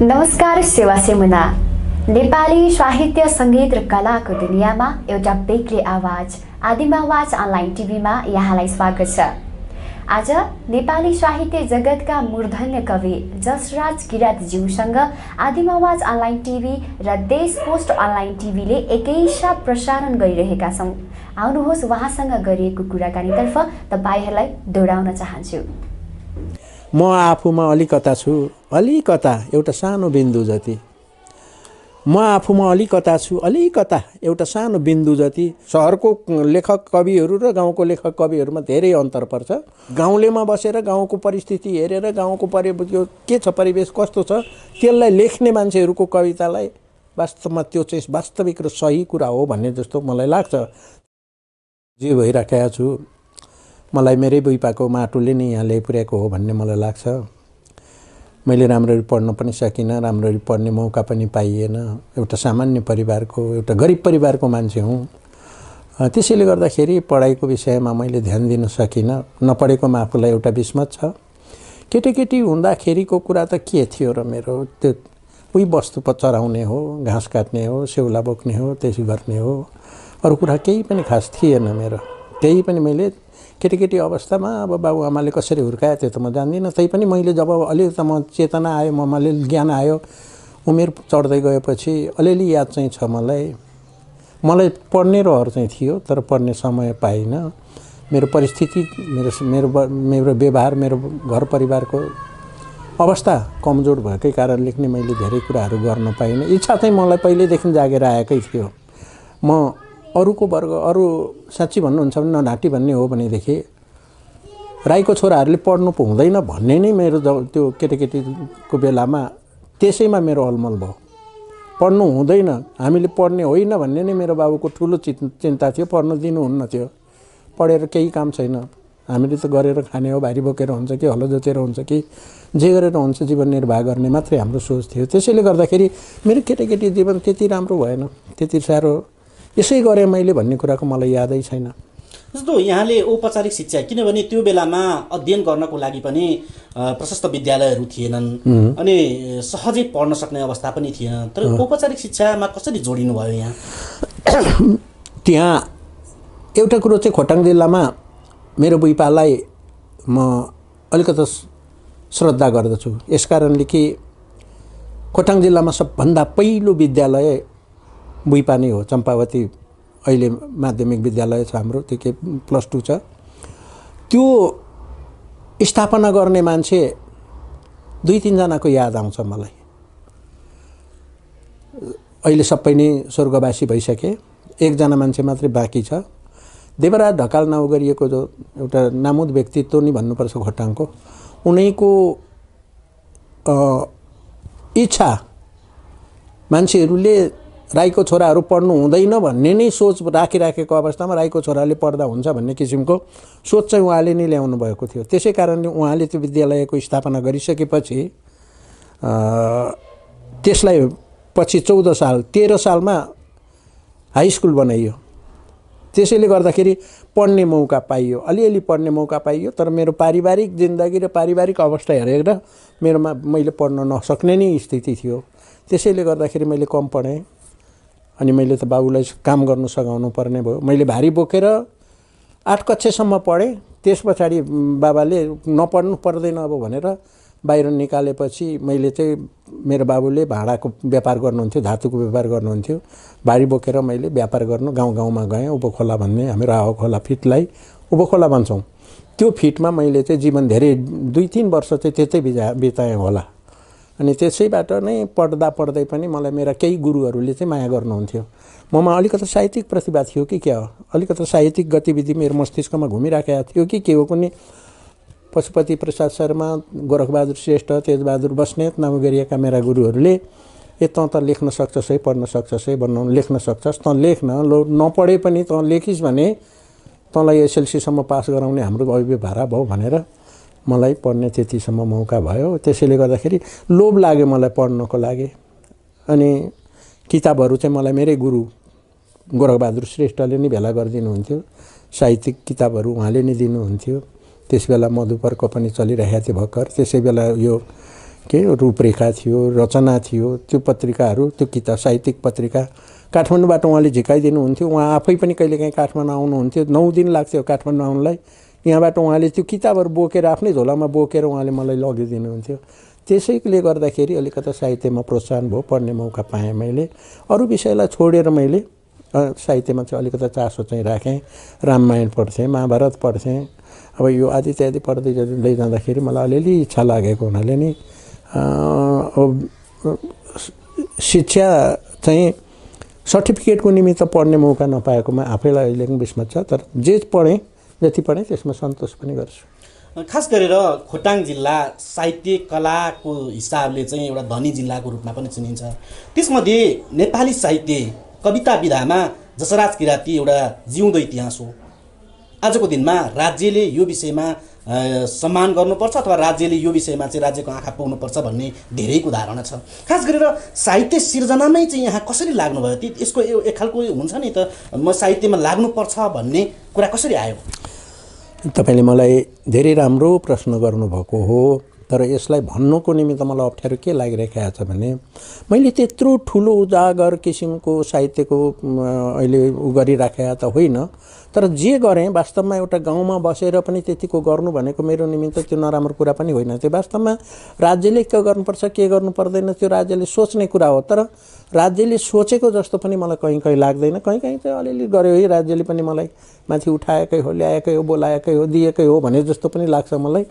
नमस्कार सेवा सेमुना नेपाली साहित्य सङ्गीत र कलाको दुनियाँमा एउटा बेग्लै आवाज आदिमावाज अनलाइन टिभीमा यहाँलाई स्वागत छ आज नेपाली साहित्य जगतका मूर्धन्य कवि जसराज किरातज्यूसँग आदिमावाज अनलाइन टिभी र देश पोस्ट अनलाइन टिभीले एकैसाथ प्रसारण गरिरहेका छौँ आउनुहोस् उहाँसँग गरिएको कुराकानीतर्फ तपाईँहरूलाई दोहोऱ्याउन चाहन्छु म आफूमा अलिकता छु अलिकता एउटा सानो बिन्दु जति म आफूमा अलिकता छु अलिकता एउटा सानो बिन्दु जति सहरको लेखक कविहरू र गाउँको लेखक कविहरूमा धेरै अन्तर पर्छ गाउँलेमा बसेर गाउँको परिस्थिति हेरेर गाउँको परि के छ परिवेश कस्तो छ त्यसलाई लेख्ने मान्छेहरूको कवितालाई वास्तवमा त्यो चाहिँ वास्तविक र सही कुरा हो भन्ने जस्तो मलाई लाग्छ जे भइराखेका छु मलाई मेरै बुइपाको माटोले नै यहाँ ल्याइपुर्याएको हो भन्ने मलाई लाग्छ मैले राम्ररी पढ्न पनि सकिनँ राम्ररी पढ्ने मौका पनि पाइएन एउटा सामान्य परिवारको एउटा गरिब परिवारको मान्छे हुँ त्यसैले गर्दाखेरि पढाइको विषयमा मैले ध्यान दिन सकिनँ नपढेकोमा आफूलाई एउटा विस्मत छ केटीकेटी हुँदाखेरिको कुरा त के थियो र मेरो त्यो उही वस्तु प चराउने हो घाँस काट्ने हो सेउला बोक्ने हो त्यसो गर्ने हो अरू कुरा केही पनि खास थिएन मेरो त्यही पनि मैले केटीकेटी अवस्थामा अब बाबुआमाले कसरी हुर्कायो त्यो त म जान्दिनँ तै पनि मैले जब अलिकति म चेतना आयो ममा अलिअलि ज्ञान आयो उमेर चढ्दै गएपछि अलिअलि याद चाहिँ छ मलाई मलाई पढ्ने रहर चाहिँ थियो तर पढ्ने समय पाइनँ मेरो परिस्थिति मेरो मेरो मेरो व्यवहार मेरो घर परिवारको अवस्था कमजोर भएकै कारण लेख्ने मैले धेरै कुराहरू गर्न पाइनँ इच्छा चाहिँ मलाई पहिल्यैदेखि जागेर आएकै थियो म अरूको वर्ग अरू साँच्ची भन्नुहुन्छ भने नढाँटी भन्ने हो भनेदेखि राईको छोराहरूले पढ्नु पो हुँदैन भन्ने नै मेरो जब त्यो केटाकेटीको बेलामा त्यसैमा मेरो अलमल भयो पढ्नु हुँदैन हामीले पढ्ने होइन भन्ने नै मेरो बाबुको ठुलो चिन् चिन्ता थियो पढ्नु दिनुहुन्न थियो पढेर केही काम छैन हामीले त गरेर खाने हो भारी बोकेर हुन्छ कि हलो जोतेर हुन्छ कि जे गरेर हुन्छ जीवन निर्वाह गर्ने मात्रै हाम्रो सोच थियो त्यसैले गर्दाखेरि मेरो केटाकेटी जीवन त्यति राम्रो भएन त्यति साह्रो यसै गरेँ मैले भन्ने कुराको मलाई यादै छैन जस्तो यहाँले औपचारिक शिक्षा किनभने त्यो बेलामा अध्ययन गर्नको लागि पनि प्रशस्त विद्यालयहरू थिएनन् अनि सहजै पढ्न सक्ने अवस्था पनि थिएन तर औपचारिक शिक्षामा कसरी जोडिनु भयो यहाँ त्यहाँ एउटा कुरो चाहिँ खोटाङ जिल्लामा मेरो बुइपालाई म अलिकति श्रद्धा गर्दछु यस कारणले कि खोटाङ जिल्लामा सबभन्दा पहिलो विद्यालय बुइपानी हो चम्पावती अहिले माध्यमिक विद्यालय छ हाम्रो त्यो के प्लस टू छ त्यो स्थापना गर्ने मान्छे दुई तिनजनाको याद आउँछ मलाई अहिले सबै नै स्वर्गवासी भइसके एकजना मान्छे मात्रै बाँकी छ देवराज ढकाल नाउँ गरिएको जो एउटा नामुद व्यक्तित्व नि भन्नुपर्छ खोटाङको उनीको इच्छा मान्छेहरूले राईको छोराहरू पढ्नु हुँदैन भन्ने नै सोच राखिराखेको अवस्थामा राईको छोराले पढ्दा हुन्छ भन्ने किसिमको सोच चाहिँ उहाँले नै ल्याउनु भएको थियो त्यसै कारणले उहाँले त्यो विद्यालयको स्थापना गरिसकेपछि त्यसलाई पछि चौध साल तेह्र सालमा हाई स्कुल बनाइयो त्यसैले गर्दाखेरि पढ्ने मौका पाइयो अलिअलि पढ्ने मौका पाइयो तर मेरो पारिवारिक जिन्दगी र पारिवारिक अवस्था हेरेर मेरोमा मैले पढ्न नसक्ने नै स्थिति थियो त्यसैले गर्दाखेरि मैले कम पढेँ अनि मैले त बाबुलाई काम गर्नु सघाउनु पर्ने भयो मैले भारी बोकेर आठ कक्षासम्म पढेँ त्यस पछाडि बाबाले नपढ्नु पर्दैन अब भनेर बाहिर निकालेपछि मैले चाहिँ मेरो बाबुले भाँडाको व्यापार गर्नुहुन्थ्यो धातुको व्यापार गर्नुहुन्थ्यो भारी बोकेर मैले व्यापार गर्नु गाउँ गाउँमा गएँ उपखोला भन्ने हाम्रो हावा फिटलाई उपखोला भन्छौँ त्यो फिटमा मैले चाहिँ जीवन धेरै दुई तिन वर्ष चाहिँ त्यतै बिजा बिताएँ होला अनि त्यसैबाट नै पढ्दा पढ्दै पनि मलाई मेरा केही गुरुहरूले चाहिँ माया गर्नुहुन्थ्यो ममा अलिकति साहित्यिक प्रतिभा थियो कि क्या हो अलिकति साहित्यिक गतिविधि मेरो मस्तिष्कमा घुमिराखेको थियो कि के हो कुनै पशुपति प्रसाद शर्मा गोरखबहादुर श्रेष्ठ तेजबहादुर बस्नेत गरिएका मेरा गुरुहरूले ए तँ त लेख्न सक्छस् है पढ्न सक्छस् है भन्नु लेख्न सक्छस् तँ लेख्न लो नपढे पनि तँ लेखिस् भने तँलाई एसएलसीसम्म पास गराउने हाम्रो अभिव्य भारा भयो भनेर मलाई पढ्ने त्यतिसम्म मौका भयो त्यसैले गर्दाखेरि लोभ लाग्यो मलाई पढ्नको लागि अनि किताबहरू चाहिँ मलाई मेरै गुरु गोरखबहादुर श्रेष्ठले नै भेला गरिदिनुहुन्थ्यो साहित्यिक किताबहरू उहाँले नै दिनुहुन्थ्यो त्यसबेला मधुपर्क पनि चलिरहेको थियो भर्खर त्यसै बेला यो के रूपरेखा थियो रचना थियो त्यो पत्रिकाहरू त्यो किताब साहित्यिक पत्रिका काठमाडौँबाट उहाँले झिकाइदिनुहुन्थ्यो उहाँ आफै पनि कहिलेकाहीँ काठमाडौँ आउनुहुन्थ्यो नौ दिन लाग्थ्यो काठमाडौँ आउनुलाई यहाँबाट उहाँले त्यो किताबहरू बोकेर आफ्नै झोलामा बोकेर उहाँले मलाई लगिदिनुहुन्थ्यो त्यसैले गर्दाखेरि अलिकता साहित्यमा प्रोत्साहन भयो पढ्ने मौका पाएँ मैले अरू विषयलाई छोडेर मैले साहित्यमा चाहिँ अलिकता चासो चाहिँ राखेँ रामायण पढ्थेँ महाभारत पढ्थेँ अब यो आदि इत्यादि पढ्दै जाँदै जाँदाखेरि मलाई अलिअलि इच्छा लागेको हुनाले नि शिक्षा चाहिँ सर्टिफिकेटको निमित्त पढ्ने मौका नपाएकोमा आफैलाई अहिले पनि विस्मत छ तर जे पढेँ जति पढेँ त्यसमा सन्तोष पनि गर्छु खास गरेर खोटाङ जिल्ला साहित्य कलाको हिसाबले चाहिँ एउटा धनी जिल्लाको रूपमा पनि चिनिन्छ त्यसमध्ये नेपाली साहित्य कविता विधामा जसराज किराती एउटा जिउँदो इतिहास हो आजको दिनमा राज्यले यो विषयमा सम्मान गर्नुपर्छ अथवा राज्यले यो विषयमा चाहिँ राज्यको आँखा पाउनुपर्छ भन्ने धेरै धारणा छ खास गरेर साहित्य सिर्जनामै चाहिँ यहाँ कसरी लाग्नुभयो ती यसको एक खालको हुन्छ नि त म साहित्यमा लाग्नुपर्छ भन्ने कुरा कसरी आयो तपाईँले मलाई धेरै राम्रो प्रश्न गर्नुभएको हो तर यसलाई भन्नुको निमित्त मलाई अप्ठ्यारो के लागिरहेको छ भने मैले त्यत्रो ठुलो उजागर किसिमको साहित्यको अहिले उ गरिराखेका त होइन तर जे गरेँ वास्तवमा एउटा गाउँमा बसेर पनि त्यतिको गर्नु भनेको मेरो निमित्त त्यो नराम्रो कुरा पनि होइन त्यो वास्तवमा राज्यले के गर्नुपर्छ के गर्नु पर्दैन त्यो राज्यले सोच्ने कुरा हो तर राज्यले सोचेको जस्तो पनि मलाई कहीँ कहीँ लाग्दैन कहीँ कहीँ चाहिँ अलिअलि गऱ्यो है राज्यले पनि मलाई माथि उठाएकै हो ल्याएकै हो बोलाएकै हो दिएकै हो भने जस्तो पनि लाग्छ मलाई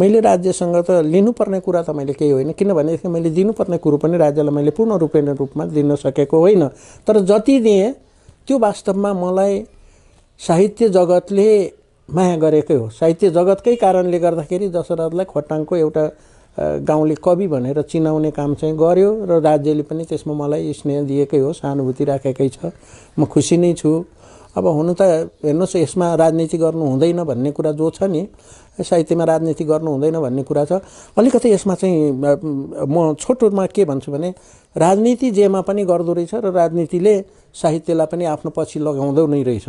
मैले राज्यसँग त लिनुपर्ने कुरा त मैले केही होइन किनभनेदेखि मैले दिनुपर्ने कुरो पनि राज्यलाई मैले पूर्ण रूपेण रूपमा दिन सकेको होइन तर जति दिएँ त्यो वास्तवमा मलाई साहित्य जगतले माया गरेकै हो साहित्य जगतकै कारणले गर्दाखेरि दशरथलाई खोटाङको एउटा गाउँले कवि भनेर चिनाउने काम चाहिँ गर्यो र राज्यले पनि त्यसमा मलाई स्नेह दिएकै हो सहानुभूति राखेकै छ म खुसी नै छु अब हुनु त हेर्नुहोस् यसमा राजनीति गर्नु हुँदैन भन्ने कुरा जो छ नि साहित्यमा राजनीति गर्नु हुँदैन भन्ने कुरा छ अलिकति यसमा चाहिँ म छोटोमा के भन्छु भने राजनीति जेमा पनि गर्दो रहेछ र राजनीतिले साहित्यलाई पनि आफ्नो पछि लगाउँदो नै रहेछ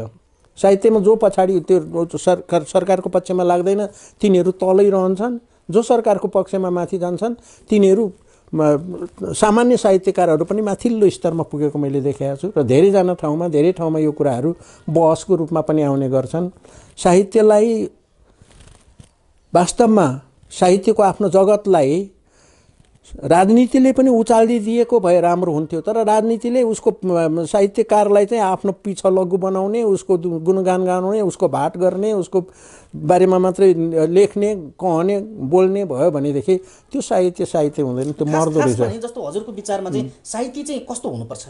साहित्यमा जो पछाडि त्यो सरकार सरकारको पक्षमा लाग्दैन तिनीहरू तलै रहन्छन् जो सरकारको पक्षमा माथि जान्छन् तिनीहरू सामान्य साहित्यकारहरू पनि माथिल्लो स्तरमा पुगेको मैले देखाएको छु र धेरैजना ठाउँमा धेरै ठाउँमा यो कुराहरू बहसको रूपमा पनि आउने गर्छन् साहित्यलाई वास्तवमा साहित्यको आफ्नो जगतलाई राजनीतिले पनि उचालिदिएको भए राम्रो हुन्थ्यो तर राजनीतिले उसको साहित्यकारलाई चाहिँ आफ्नो पिछ लघु बनाउने उसको गुणगान गाउने उसको भाट गर्ने उसको बारेमा मात्रै लेख्ने कहने बोल्ने भयो भनेदेखि त्यो साहित्य साहित्य हुँदैन त्यो मर्दो रहेछ जस्तो हजुरको विचारमा चाहिँ साहित्य चाहिँ कस्तो हुनुपर्छ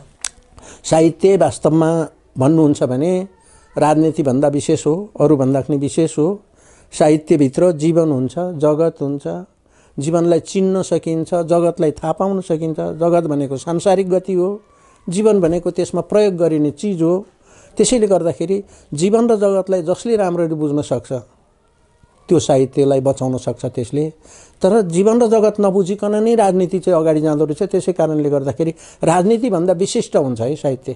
साहित्य वास्तवमा भन्नुहुन्छ भने राजनीतिभन्दा विशेष हो अरूभन्दा पनि विशेष हो साहित्यभित्र जीवन हुन्छ जगत हुन्छ जीवनलाई चिन्न सकिन्छ जगतलाई थाहा पाउन सकिन्छ जगत भनेको सांसारिक गति हो जीवन भनेको त्यसमा प्रयोग गरिने चिज हो त्यसैले गर्दाखेरि जीवन र जगतलाई जसले राम्ररी बुझ्न सक्छ त्यो साहित्यलाई बचाउन सक्छ त्यसले तर जीवन र जगत नबुझिकन नै राजनीति चाहिँ अगाडि जाँदो रहेछ त्यसै कारणले गर्दाखेरि राजनीतिभन्दा विशिष्ट हुन्छ है साहित्य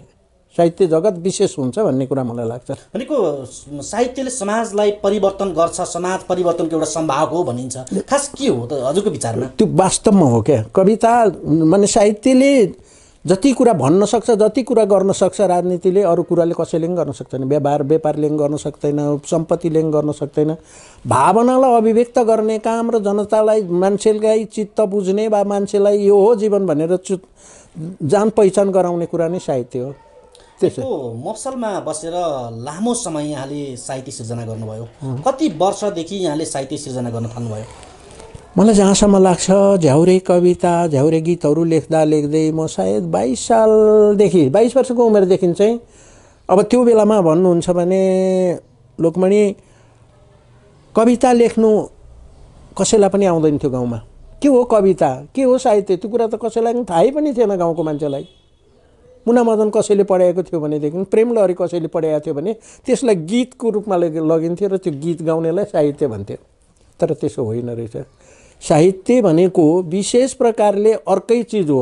साहित्य जगत विशेष हुन्छ भन्ने कुरा मलाई लाग्छ भनेको साहित्यले समाजलाई परिवर्तन गर्छ समाज परिवर्तनको एउटा सम्भाव हो भनिन्छ खास के हो त हजुरको विचारमा त्यो वास्तवमा हो क्या कविता माने साहित्यले जति कुरा भन्न सक्छ जति कुरा गर्न सक्छ राजनीतिले अरू कुराले कसैले पनि गर्न सक्दैन व्यापार व्यापारले पनि गर्न सक्दैन सम्पत्तिले पनि गर्न सक्दैन भावनालाई अभिव्यक्त गर्ने काम र जनतालाई मान्छेलाई चित्त बुझ्ने वा मान्छेलाई यो हो जीवन भनेर चु जान पहिचान गराउने कुरा नै साहित्य हो त्यसको मसलमा बसेर लामो समय यहाँले साहित्य सिर्जना गर्नुभयो कति वर्षदेखि यहाँले साहित्य सिर्जना गर्न थाल्नुभयो मलाई जहाँसम्म लाग्छ झ्याउरे कविता झ्याउरे गीतहरू लेख्दा लेख्दै म सायद बाइस सालदेखि बाइस वर्षको उमेरदेखि चाहिँ अब त्यो बेलामा भन्नुहुन्छ भने लोकमणि कविता लेख्नु कसैलाई पनि आउँदैन थियो गाउँमा के हो कविता के हो साहित्य त्यो कुरा त कसैलाई पनि थाहै पनि थिएन गाउँको मान्छेलाई मुनामदन कसैले पढाएको थियो भनेदेखि प्रेम लहरी कसैले पढाएको थियो भने त्यसलाई गीतको रूपमा लगिन्थ्यो र त्यो गीत गाउनेलाई साहित्य भन्थ्यो तर त्यसो होइन रहेछ साहित्य भनेको विशेष प्रकारले अर्कै चिज हो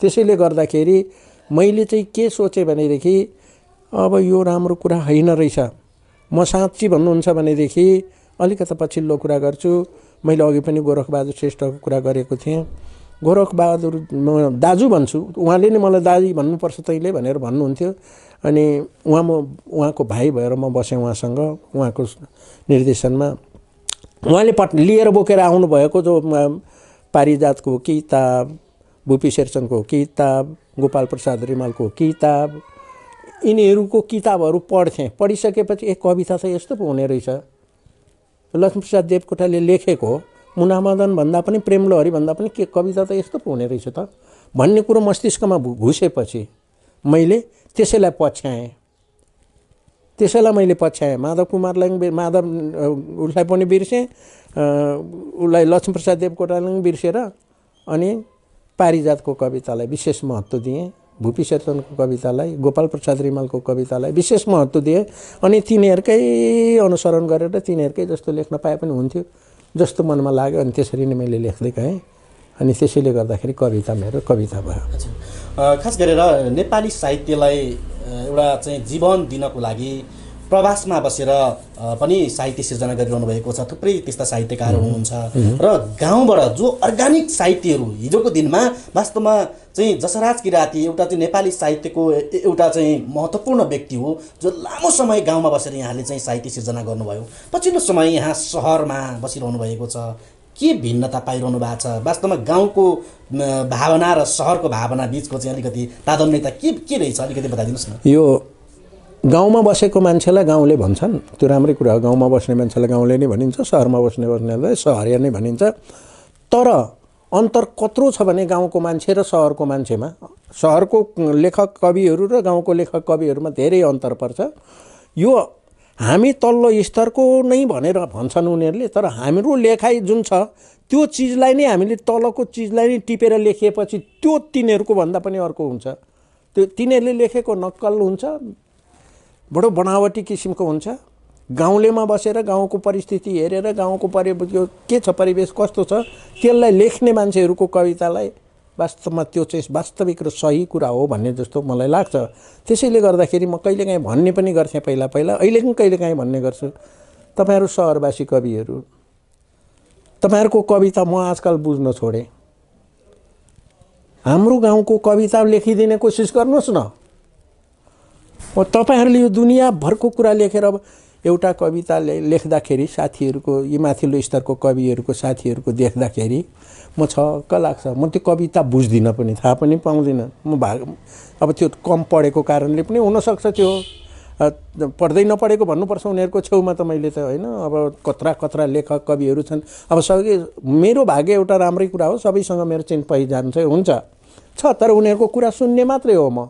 त्यसैले गर्दाखेरि मैले चाहिँ के सोचेँ भनेदेखि अब यो राम्रो कुरा होइन रहेछ म साँच्ची भन्नुहुन्छ भनेदेखि अलिकता पछिल्लो कुरा गर्छु मैले अघि पनि गोरखबहादुर श्रेष्ठको कुरा गरेको थिएँ गोरखबहादुर म दाजु भन्छु उहाँले नै मलाई दाजु भन्नुपर्छ तैँले भनेर भन्नुहुन्थ्यो अनि उहाँ म उहाँको भाइ भएर म बसेँ उहाँसँग उहाँको निर्देशनमा उहाँले पट लिएर बोकेर आउनुभएको जो पारिजातको किताब भुपी शेरचनको किताब गोपाल प्रसाद रिमालको किताब यिनीहरूको किताबहरू पढ्थेँ पढिसकेपछि एक कविता त यस्तो पो हुने रहेछ लक्ष्मीप्रसाद देवकोटाले लेखेको मुनामदन भन्दा पनि प्रेमलोहरी भन्दा पनि के कविता त यस्तो पो हुने रहेछ त भन्ने कुरो मस्तिष्कमा घुसेपछि मैले त्यसैलाई पछ्याएँ त्यसैलाई मैले पछ्याएँ माधव कुमारलाई माधव उसलाई पनि बिर्सेँ उसलाई लक्ष्मीप्रसाद देवकोटालाई पनि बिर्सेर अनि पारिजातको कवितालाई विशेष महत्त्व दिएँ भुपी शेतनको कवितालाई गोपाल प्रसाद रिमालको कवितालाई विशेष महत्त्व दिएँ अनि तिनीहरूकै अनुसरण गरेर तिनीहरूकै जस्तो लेख्न पाए पनि हुन्थ्यो जस्तो मनमा लाग्यो अनि त्यसरी नै मैले लेख्दै गएँ अनि त्यसैले गर्दाखेरि कविता मेरो कविता भयो खास गरेर नेपाली साहित्यलाई एउटा चाहिँ जीवन दिनको लागि प्रवासमा बसेर पनि साहित्य सिर्जना गरिरहनु भएको छ थुप्रै त्यस्ता साहित्यकार हुनुहुन्छ र गाउँबाट जो अर्ग्यानिक साहित्यहरू हिजोको दिनमा वास्तवमा चाहिँ जसराज किराती एउटा चाहिँ नेपाली साहित्यको एउटा चाहिँ महत्त्वपूर्ण व्यक्ति हो जो लामो समय गाउँमा बसेर यहाँले चाहिँ साहित्य सिर्जना गर्नुभयो पछिल्लो समय यहाँ सहरमा बसिरहनु भएको छ के भिन्नता पाइरहनु भएको छ वास्तवमा गाउँको भावना र सहरको भावना बिचको चाहिँ अलिकति तादन्यता के के रहेछ अलिकति बताइदिनुहोस् न यो गाउँमा बसेको मान्छेलाई गाउँले भन्छन् त्यो राम्रै कुरा हो गाउँमा बस्ने मान्छेलाई गाउँले नै भनिन्छ सहरमा बस्ने बस्नेलाई सहरिया नै भनिन्छ तर अन्तर कत्रो छ भने गाउँको मान्छे र सहरको मान्छेमा सहरको लेखक कविहरू र गाउँको लेखक कविहरूमा धेरै अन्तर पर्छ यो हामी तल्लो स्तरको नै भनेर भन्छन् उनीहरूले तर हाम्रो लेखाइ जुन छ त्यो चिजलाई नै हामीले तलको चिजलाई नै टिपेर लेखिएपछि त्यो तिनीहरूको भन्दा पनि अर्को हुन्छ त्यो तिनीहरूले लेखेको नक्कल हुन्छ बडो बनावटी किसिमको हुन्छ गाउँलेमा बसेर गाउँको परिस्थिति हेरेर गाउँको परि के छ परिवेश कस्तो छ त्यसलाई लेख्ने मान्छेहरूको कवितालाई वास्तवमा त्यो चाहिँ वास्तविक र सही कुरा हो भन्ने जस्तो मलाई लाग्छ त्यसैले गर्दाखेरि म कहिलेकाहीँ भन्ने पनि गर्थेँ पहिला पहिला अहिले पनि कहिलेकाहीँ भन्ने गर्छु तपाईँहरू सहरवासी कविहरू तपाईँहरूको कविता म आजकल बुझ्न छोडेँ हाम्रो गाउँको कविता लेखिदिने कोसिस गर्नुहोस् न तपाईँहरूले यो दुनियाँभरको कुरा लेखेर अब एउटा कविता ले लेख्दाखेरि साथीहरूको यी माथिल्लो स्तरको कविहरूको साथीहरूको देख्दाखेरि म छक्क लाग्छ म त्यो कविता बुझ्दिनँ पनि थाहा पनि पाउँदिनँ म भाग अब त्यो कम पढेको कारणले पनि हुनसक्छ त्यो पढ्दै नपढेको भन्नुपर्छ उनीहरूको छेउमा त मैले त होइन अब कत्रा कत्रा लेखक कविहरू छन् अब सबै मेरो भाग्य एउटा राम्रै कुरा हो सबैसँग मेरो चिन पहिचान चाहिँ हुन्छ छ तर उनीहरूको कुरा सुन्ने मात्रै हो म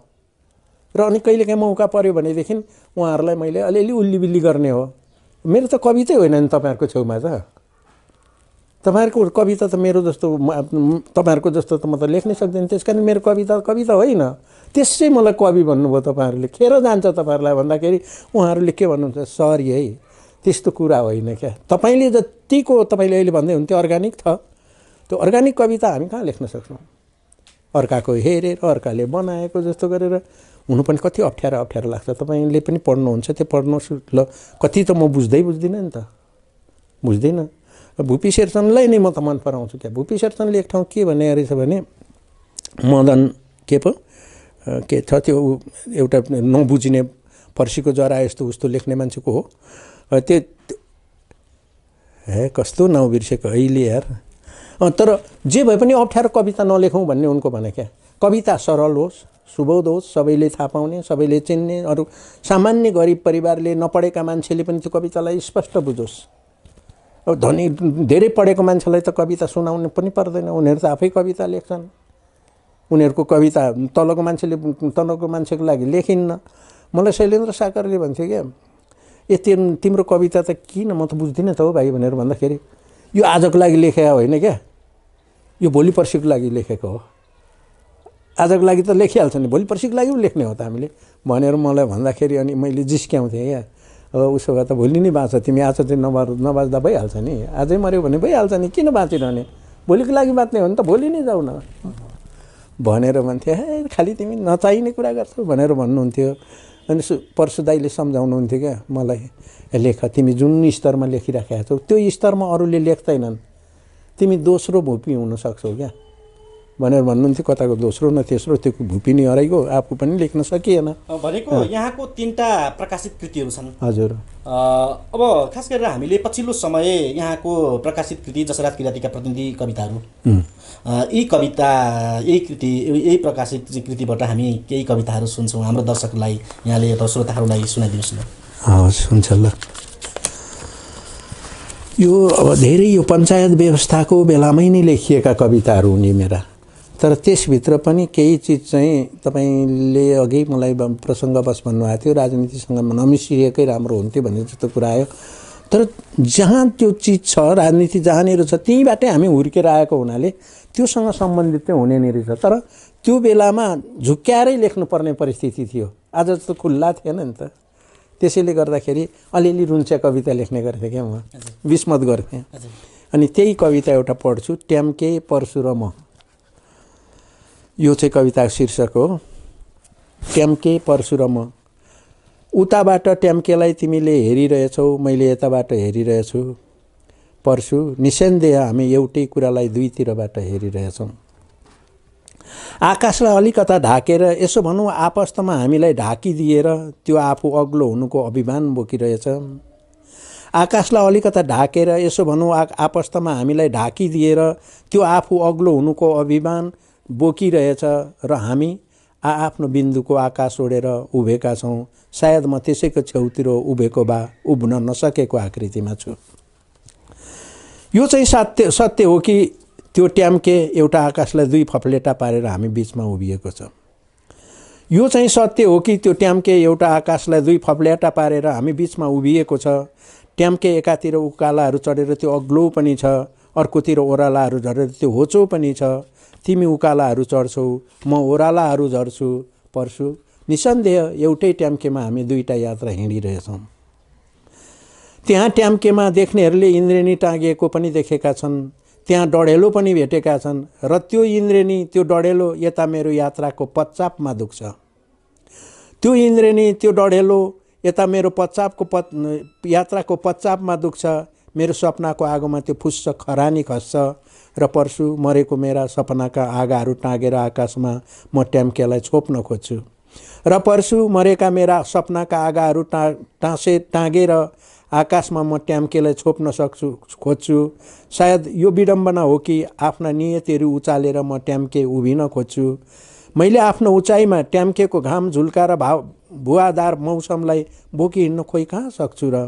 र अनि कहिलेकाहीँ मौका पऱ्यो भनेदेखि उहाँहरूलाई मैले अलिअलि उल्लीबिल्ली गर्ने हो मेरो त कवितै होइन नि तपाईँहरूको छेउमा त तपाईँहरूको कविता त मेरो जस्तो तपाईँहरूको जस्तो त म त लेख्नै सक्दिनँ त्यस कारण मेरो कविता कविता होइन त्यसै मलाई कवि भन्नुभयो तपाईँहरूले खेर जान्छ तपाईँहरूलाई भन्दाखेरि उहाँहरूले के भन्नुहुन्छ सरी है त्यस्तो कुरा होइन क्या तपाईँले जतिको तपाईँले अहिले भन्दै हुन्थ्यो अर्ग्यानिक छ त्यो अर्ग्यानिक कविता हामी कहाँ लेख्न सक्छौँ अर्काको हेरेर अर्काले बनाएको जस्तो गरेर हुनु पनि कति अप्ठ्यारो अप्ठ्यारो लाग्छ तपाईँले पनि पढ्नुहुन्छ त्यो पढ्नुहोस् ल कति त म बुझ्दै बुझ्दिनँ नि त बुझ्दिनँ भुपी शेरचन्दलाई नै म त मन पराउँछु क्या भुपी शेरचनले एक ठाउँ के भने रहेछ भने मदन के पो के छ त्यो एउटा नबुझिने फर्सीको जरा यस्तो उस्तो लेख्ने मान्छेको हो त्यो हे कस्तो नाउँ बिर्सेको अहिले यार तर जे भए पनि अप्ठ्यारो कविता नलेखौँ भन्ने उनको भने क्या कविता सरल होस् शुभौद होस् सबैले थाहा पाउने सबैले चिन्ने अरू सामान्य गरिब परिवारले नपढेका मान्छेले पनि त्यो कवितालाई स्पष्ट बुझोस् अब धनी धेरै पढेको मान्छेलाई त कविता सुनाउनु पनि पर्दैन उनीहरू त आफै कविता लेख्छन् उनीहरूको कविता तलको मान्छेले तलको मान्छेको लागि लेखिन्न मलाई शैलेन्द्र सागरले भन्थ्यो क्या ए तिम्रो कविता त किन म त बुझ्दिनँ त हो भाइ भनेर भन्दाखेरि यो आजको लागि लेखेको होइन क्या यो भोलि पर्सिको लागि लेखेको हो आजको लागि त लेखिहाल्छ नि भोलि पर्सिको लागि पनि लेख्ने हो त हामीले भनेर मलाई भन्दाखेरि अनि मैले जिस्क्याउँथेँ क्या अब उसो भए त भोलि नै बाँच्छ तिमी आज चाहिँ नबा नबाँच्दा भइहाल्छ नि आजै मऱ्यो भने भइहाल्छ नि किन बाँचिरहने भोलिको लागि बाँच्ने हो भने त भोलि नै जाऊ न भनेर भन्थ्यो है खालि तिमी नचाहिने कुरा गर्छौ भनेर भन्नुहुन्थ्यो अनि सु पर्सु दाईले सम्झाउनुहुन्थ्यो क्या मलाई लेख तिमी जुन स्तरमा लेखिराखेका छौ त्यो स्तरमा अरूले लेख्दैनन् तिमी दोस्रो भोपी हुनसक्छौ क्या भनेर भन्नुहुन्थ्यो कताको दोस्रो न तेस्रो त्यो भुपिनी हराइको आफू पनि लेख्न सकिएन भनेको यहाँको तिनवटा प्रकाशित कृतिहरू छन् हजुर अब खास गरेर हामीले पछिल्लो समय यहाँको प्रकाशित कृति जसराज किरातीका प्रतिनिधि कविताहरू यी कविता यही कृति यही प्रकाशित कृतिबाट हामी केही कविताहरू सुन्छौँ हाम्रो दर्शकलाई यहाँले अथवा श्रोताहरूलाई सुनाइदिनुहोस् न हवस् हुन्छ ल यो अब धेरै यो पञ्चायत व्यवस्थाको बेलामै नै लेखिएका कविताहरू हुने मेरा तर त्यसभित्र पनि केही चिज चाहिँ तपाईँले अघि मलाई प्रसङ्गवश भन्नुभएको थियो राजनीतिसँग नमिसिएकै राम्रो हुन्थ्यो भन्ने जस्तो कुरा आयो तर जहाँ त्यो चिज छ राजनीति जहाँनिर छ त्यहीँबाटै हामी हुर्केर आएको हुनाले त्योसँग सम्बन्धित चाहिँ हुने नै रहेछ तर त्यो बेलामा झुक्क्याएरै लेख्नुपर्ने परिस्थिति थियो आज जस्तो खुल्ला थिएन नि त त्यसैले गर्दाखेरि अलिअलि रुन्च्या कविता लेख्ने गर्थेँ क्या म विस्मत गर्थेँ अनि त्यही कविता एउटा पढ्छु ट्याम्के र म यो चाहिँ कविताको शीर्षक हो ट्याम्के परशुराम उताबाट ट्याम्केलाई तिमीले हेरिरहेछौ मैले यताबाट हेरिरहेछु परशु निसन्देह हामी एउटै कुरालाई दुईतिरबाट हेरिरहेछौँ आकाशलाई अलिकता ढाकेर यसो भनौँ आपस्तमा हामीलाई ढाकिदिएर त्यो आफू अग्लो हुनुको अभिमान बोकिरहेछ आकाशलाई अलिकता ढाकेर यसो भनौँ आ आपस्तमा हामीलाई ढाकिदिएर त्यो आफू अग्लो हुनुको अभिमान बोकिरहेछ र हामी आआफ्नो बिन्दुको आकाश ओढेर उभेका छौँ सायद म त्यसैको छेउतिर उभेको बा उभ्न नसकेको आकृतिमा छु यो चाहिँ सत्य सत्य हो कि त्यो ट्याम्के एउटा आकाशलाई दुई फप्लेटा पारेर हामी बिचमा उभिएको छ यो चाहिँ सत्य हो कि त्यो ट्याम्के एउटा आकाशलाई दुई फप्लेटा पारेर हामी बिचमा उभिएको छ ट्याम्के एकातिर उकालाहरू चढेर त्यो अग्लो पनि छ अर्कोतिर ओह्रालाहरू झरेर त्यो होचो पनि छ तिमी उकालाहरू चढ्छौ म ओह्रालाहरू झर्छु पर्छु निसन्देह एउटै ट्याम्केमा हामी दुईवटा यात्रा हिँडिरहेछौँ त्यहाँ ट्याम्केमा देख्नेहरूले इन्द्रेणी टाँगिएको पनि देखेका छन् त्यहाँ डढेलो पनि भेटेका छन् र त्यो इन्द्रेणी त्यो डढेलो यता मेरो यात्राको पच्चापमा दुख्छ त्यो इन्द्रेणी त्यो डढेलो यता मेरो पच्चापको पत् यात्राको पच्चापमा दुख्छ मेरो सपनाको आगोमा त्यो फुस्छ खरानी खस्छ र पर्सु मरेको मेरा सपनाका आगाहरू टाँगेर आकाशमा म ट्याम्केलाई छोप्न खोज्छु र पर्सु मरेका मेरा सपनाका आगाहरू टा टाँसे टाँगेर आकाशमा म ट्याम्केलाई छोप्न सक्छु खोज्छु सायद यो विडम्बना हो कि आफ्ना नियतिहरू उचालेर म ट्याम्के उभिन खोज्छु मैले आफ्नो उचाइमा ट्याम्केको घाम झुल्काएर भाव भुवाधार मौसमलाई बोकी हिँड्न खोइ कहाँ सक्छु र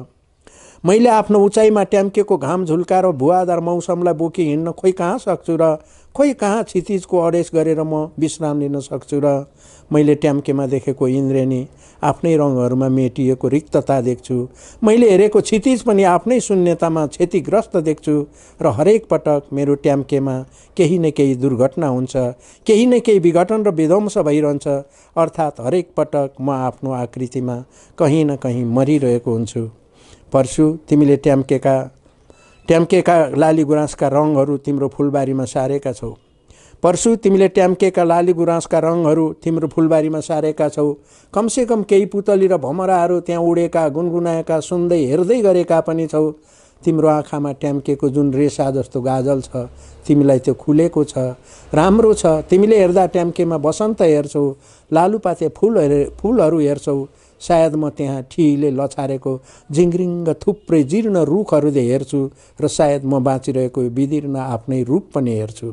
मैले आफ्नो उचाइमा ट्याम्केको घाम झुल्काएर भुवादार मौसमलाई बोकी हिँड्न खोइ कहाँ सक्छु र खोइ कहाँ क्षितिजको अडेस गरेर म विश्राम लिन सक्छु र मैले ट्याम्केमा देखेको इन्द्रेणी आफ्नै रङहरूमा मेटिएको रिक्तता देख्छु मैले हेरेको क्षितिज पनि आफ्नै शून्यतामा क्षतिग्रस्त देख्छु र हरेक पटक मेरो ट्याम्केमा केही न केही दुर्घटना हुन्छ केही न केही विघटन र विध्वंस भइरहन्छ अर्थात् हरेक पटक म आफ्नो आकृतिमा कहीँ न कहीँ मरिरहेको हुन्छु पर्सु तिमीले ट्याम्केका ट्याम्केका लाली गुराँसका रङहरू तिम्रो फुलबारीमा सारेका छौ पर्सु तिमीले ट्याम्केका लाली गुराँसका रङहरू तिम्रो फुलबारीमा सारेका छौ कमसेकम केही पुतली र भमराहरू त्यहाँ उडेका गुनगुनाएका सुन्दै हेर्दै गरेका पनि छौ तिम्रो आँखामा ट्याम्केको जुन रेसा जस्तो गाजल छ तिमीलाई त्यो खुलेको छ राम्रो छ तिमीले हेर्दा ट्याम्केमा बसन्त हेर्छौ लालुपाते फुल हेरे फुलहरू हेर्छौ सायद म त्यहाँ ठिले लछारेको जिङ्रिङ्ग थुप्रै जीर्ण रुखहरूले हेर्छु र सायद म बाँचिरहेको विदीर्ण आफ्नै रूप पनि हेर्छु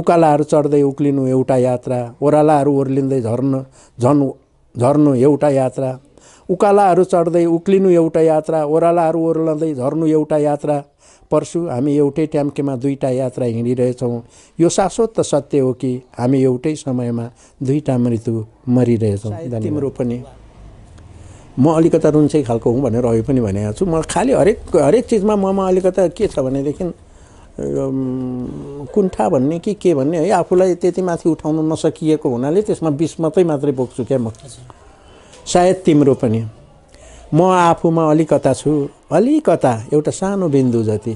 उकालाहरू चढ्दै उक्लिनु एउटा यात्रा ओह्रालाहरू ओर्लिँदै झर्न झन् झर्नु एउटा यात्रा उकालाहरू चढ्दै उक्लिनु एउटा यात्रा ओह्रालाहरू ओर्लँदै झर्नु एउटा यात्रा पर्सु हामी एउटै ट्याम्केमा दुईवटा यात्रा हिँडिरहेछौँ यो शाश्वत त सत्य हो कि हामी एउटै समयमा दुईवटा मृत्यु मरिरहेछौँ तिम्रो पनि म अलिकता रुन्चै खालको हुँ भनेर अघि पनि भनेको छु म खालि हरेक हरेक चिजमा ममा अलिकता के छ भनेदेखि कुन्ठा भन्ने कि के भन्ने है आफूलाई त्यति माथि उठाउनु नसकिएको हुनाले त्यसमा बिस मात्रै मात्रै बोक्छु क्या म सायद तिम्रो पनि म आफूमा अलिकता छु अलिकता एउटा सानो बिन्दु जति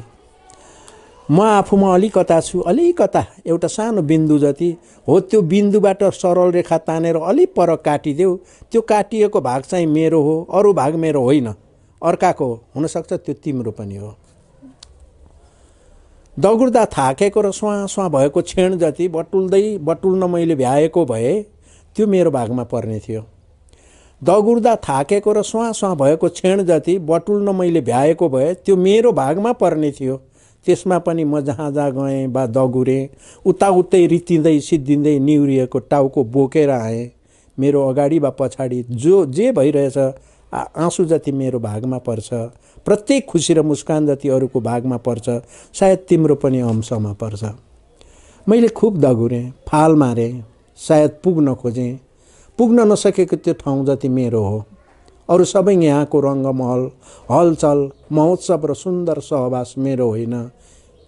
म आफूमा अलिकता छु अलिकता एउटा सानो बिन्दु जति हो त्यो बिन्दुबाट सरल रेखा तानेर अलि पर काटिदेऊ त्यो काटिएको भाग चाहिँ मेरो हो अरू भाग मेरो होइन अर्काको हुनसक्छ त्यो तिम्रो पनि हो दगुर्दा थाकेको र सुहाँ सुहाँ भएको क्षण जति बटुल्दै बटुल्न मैले भ्याएको भए त्यो मेरो भागमा पर्ने थियो दगुर्दा थाकेको र सुहाँ सुहाँ भएको क्षण जति बटुल्न मैले भ्याएको भए त्यो मेरो भागमा पर्ने थियो त्यसमा पनि म जहाँ जहाँ गएँ वा दगुरेँ उताउतै रितिँदै सिद्धिँदै निहुरिएको टाउको बोकेर आएँ मेरो अगाडि वा पछाडि जो जे भइरहेछ आँसु जति मेरो भागमा पर्छ प्रत्येक खुसी र मुस्कान जति अरूको भागमा पर्छ सायद तिम्रो पनि अंशमा पर्छ मैले खुब दगुरेँ फाल मारेँ सायद पुग्न खोजेँ पुग्न नसकेको त्यो ठाउँ जति मेरो हो अरू सबै यहाँको रङ्गमहल हलचल महोत्सव र सुन्दर सहवास मेरो होइन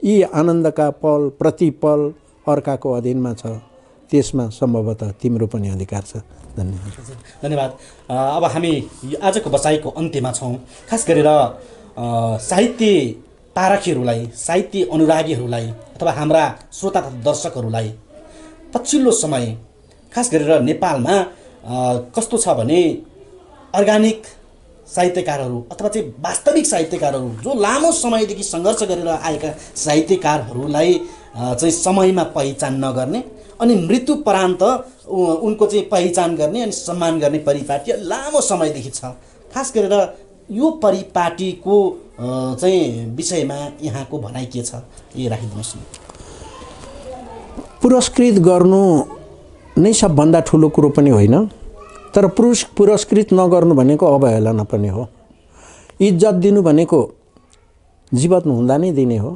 यी आनन्दका पल प्रतिपल अर्काको अधीनमा छ त्यसमा सम्भवतः तिम्रो पनि अधिकार छ धन्यवाद धन्यवाद अब हामी आजको बसाइको अन्त्यमा छौँ खास गरेर साहित्य पारखीहरूलाई साहित्य अनुरागीहरूलाई अथवा हाम्रा श्रोता तथा दर्शकहरूलाई पछिल्लो समय खास गरेर नेपालमा कस्तो छ भने अर्ग्यानिक साहित्यकारहरू अथवा चाहिँ वास्तविक साहित्यकारहरू जो लामो समयदेखि सङ्घर्ष गरेर आएका साहित्यकारहरूलाई चाहिँ समयमा पहिचान नगर्ने अनि मृत्यु परान्त उनको चाहिँ पहिचान गर्ने अनि सम्मान गर्ने परिपाटी लामो समयदेखि छ खास गरेर यो परिपाटीको चाहिँ विषयमा यहाँको भनाइ के छ यो राखिदिनुहोस् न पुरस्कृत गर्नु नै सबभन्दा ठुलो कुरो पनि होइन तर पुरुष पुरस्कृत नगर्नु भनेको अवहेलना पनि हो इज्जत दिनु भनेको जीवत हुँदा नै दिने हो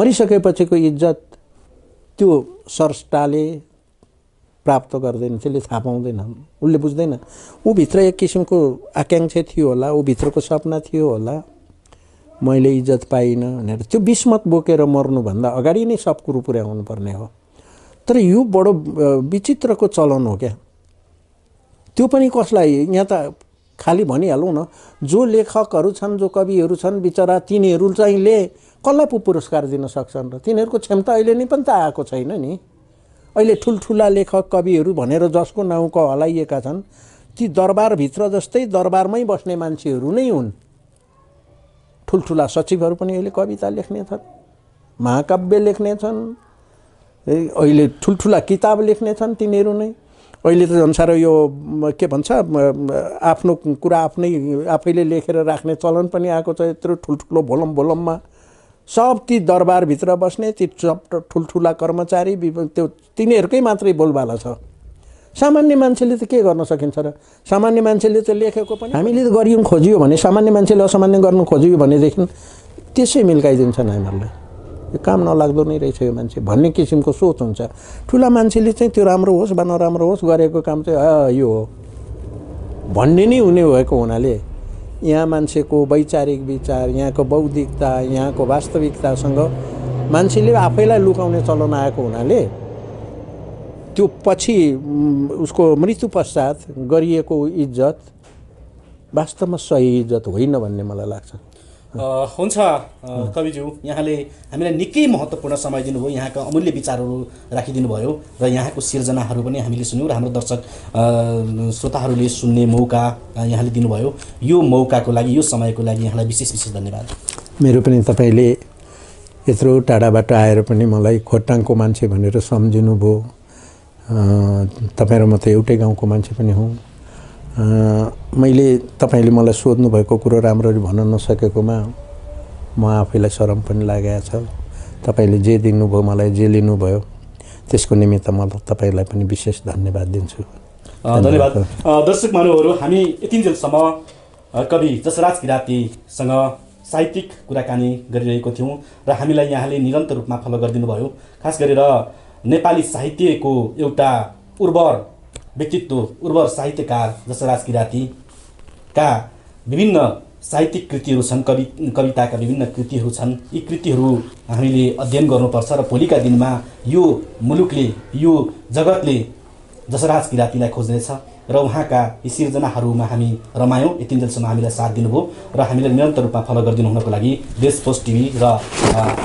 मरिसकेपछिको इज्जत त्यो स्रष्टाले प्राप्त गर्दैन त्यसले थाहा पाउँदैन उसले बुझ्दैन भित्र एक किसिमको आकाङ्क्षा थियो होला ऊ भित्रको सपना थियो होला मैले इज्जत पाइनँ भनेर त्यो विस्मत बोकेर मर्नुभन्दा अगाडि नै सब कुरो पुर्याउनु पर्ने हो तर यो बडो विचित्रको चलन हो क्या त्यो पनि कसलाई यहाँ त खालि भनिहालौँ न जो लेखकहरू छन् जो कविहरू छन् बिचरा तिनीहरू चाहिँ ले कसलाई पो पुरस्कार दिन सक्छन् र तिनीहरूको क्षमता अहिले नै पनि त आएको छैन नि अहिले ठुल्ठुला लेखक कविहरू भनेर जसको नाउँको हलाइएका छन् ती दरबारभित्र जस्तै दरबारमै बस्ने मान्छेहरू नै हुन् ठुल्ठुला सचिवहरू पनि अहिले कविता लेख्ने छन् महाकाव्य लेख्ने छन् अहिले ठुल्ठुला किताब लेख्ने छन् तिनीहरू नै अहिले त साह्रो यो के भन्छ आफ्नो कुरा आफ्नै आफैले लेखेर राख्ने चलन पनि आएको छ यत्रो ठुल्ठुलो भोलम भोलममा सब ती दरबारभित्र बस्ने ती सब ठुल्ठुला कर्मचारी त्यो तिनीहरूकै मात्रै बोलबाला छ सामान्य मान्छेले त के गर्न सकिन्छ र सामान्य मान्छेले त लेखेको पनि हामीले त गरियौँ खोज्यौँ भने सामान्य मान्छेले असामान्य गर्नु खोज्यौँ भनेदेखि त्यसै मिल्काइदिन्छन् हामीहरूलाई यो काम नलाग्दो नै रहेछ यो मान्छे भन्ने किसिमको सोच हुन्छ ठुला मान्छेले चाहिँ त्यो राम्रो होस् वा नराम्रो होस् गरेको काम चाहिँ यो हो भन्ने नै हुने भएको हुनाले यहाँ मान्छेको वैचारिक विचार यहाँको बौद्धिकता यहाँको वास्तविकतासँग मान्छेले आफैलाई लुकाउने चलन आएको हुनाले त्यो पछि उसको मृत्यु पश्चात गरिएको इज्जत वास्तवमा सही इज्जत होइन भन्ने मलाई लाग्छ हुन्छ कविज्यू यहाँले हामीलाई निकै महत्त्वपूर्ण समय दिनुभयो यहाँका अमूल्य विचारहरू राखिदिनुभयो र यहाँको सिर्जनाहरू पनि हामीले सुन्यौँ र हाम्रो दर्शक श्रोताहरूले सुन्ने मौका यहाँले दिनुभयो यो मौकाको लागि यो समयको लागि यहाँलाई विशेष विशेष धन्यवाद मेरो पनि तपाईँले यत्रो टाढाबाट आएर पनि मलाई खोटाङको मान्छे भनेर सम्झिनुभयो तपाईँ र म त एउटै गाउँको मान्छे पनि हुँ मैले तपाईँले मलाई सोध्नुभएको कुरो राम्ररी भन्न नसकेकोमा म आफैलाई शरम पनि लागेको छ तपाईँले जे दिनुभयो मलाई जे लिनुभयो त्यसको निमित्त म तपाईँलाई पनि विशेष धन्यवाद दिन्छु धन्यवाद दर्शक मानवहरू हामी यतिन्जेलसम्म कवि जसराज किरातीसँग साहित्यिक कुराकानी गरिरहेको थियौँ र हामीलाई यहाँले निरन्तर रूपमा फलो गरिदिनु भयो खास गरेर नेपाली साहित्यको एउटा उर्वर व्यक्तित्व उर्वर साहित्यकार जसराज किराँतीका विभिन्न साहित्यिक कृतिहरू छन् कवि कविताका विभिन्न कृतिहरू छन् यी कृतिहरू हामीले अध्ययन गर्नुपर्छ र भोलिका दिनमा यो मुलुकले यो जगतले जसराज किराँतीलाई खोज्नेछ र उहाँका यी सिर्जनाहरूमा हामी रमायौँ यति यतिन्जेलसम्म हामीलाई साथ दिनुभयो र हामीलाई निरन्तर रूपमा फलो गरिदिनु हुनको लागि देश पोस्ट टिभी र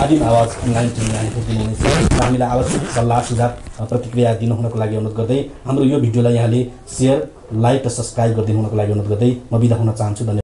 आदिम आवाज अनलाइन टिभी हामी र हामीलाई आवश्यक सल्लाह सुझाव प्रतिक्रिया दिनुहुनको लागि अनुरोध गर्दै हाम्रो यो भिडियोलाई यहाँले सेयर लाइक र सब्सक्राइब गरिदिनु हुनको लागि अनुरोध गर्दै म बिदा हुन चाहन्छु धन्यवाद